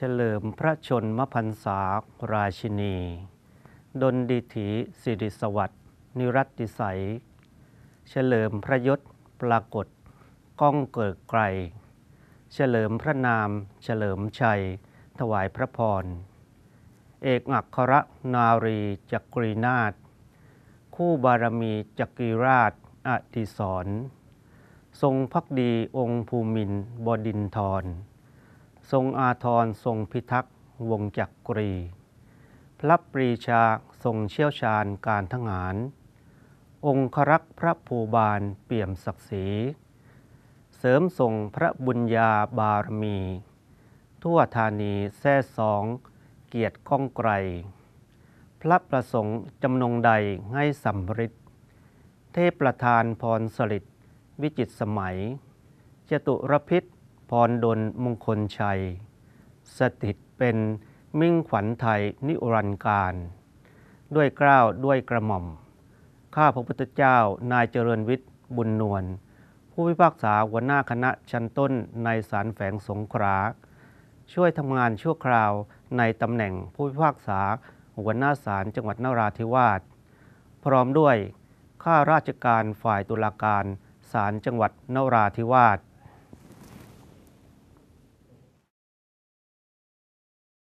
เฉลิมพระชนมพรรษาราชินี ดนดิถีสิริสวัสดิ์นิรัติใสเฉลิมพระยศปรากฏ ก้องเกิดไกล เฉลิมพระนามเฉลิมชัย ถวายพระพร เอกอักครนารีจักรีนาถคู่บารมีจักรีราช อติสรทรงพักดีองค์ภูมินบดินทรทรงอาทรทรงพิทักษ์ วงจักกรี พระปรีชาทรงเชี่ยวชาญการทหาร องครักษ์พระภูบาลเปี่ยมศักดิ์ศรีเสริมทรงพระบุญญาบารมี ทั่วธานีแท่สอง เกียรติก้องไกรพระประสงค์จำนงใดให้สำริดเทพประธานพรสลิดวิจิตสมัยเจตุรพิษพรดลมงคลชัยสถิตเป็นมิ่งขวัญไทยนิรันดร์การ ด้วยกล้าวด้วยกระหม่อมข้าพระพุทธเจ้านายเจริญวิทย์บุญนวลผู้พิพากษาหัวหน้าคณะชั้นต้นในศาลแฝงสงขาช่วยทำงานชั่วคราวในตำแหน่งผู้พิพากษาหัวหน้าศาลจังหวัดนราธิวาส พร้อมด้วยข้าราชการฝ่ายตุลาการศาลจังหวัดนราธิวาส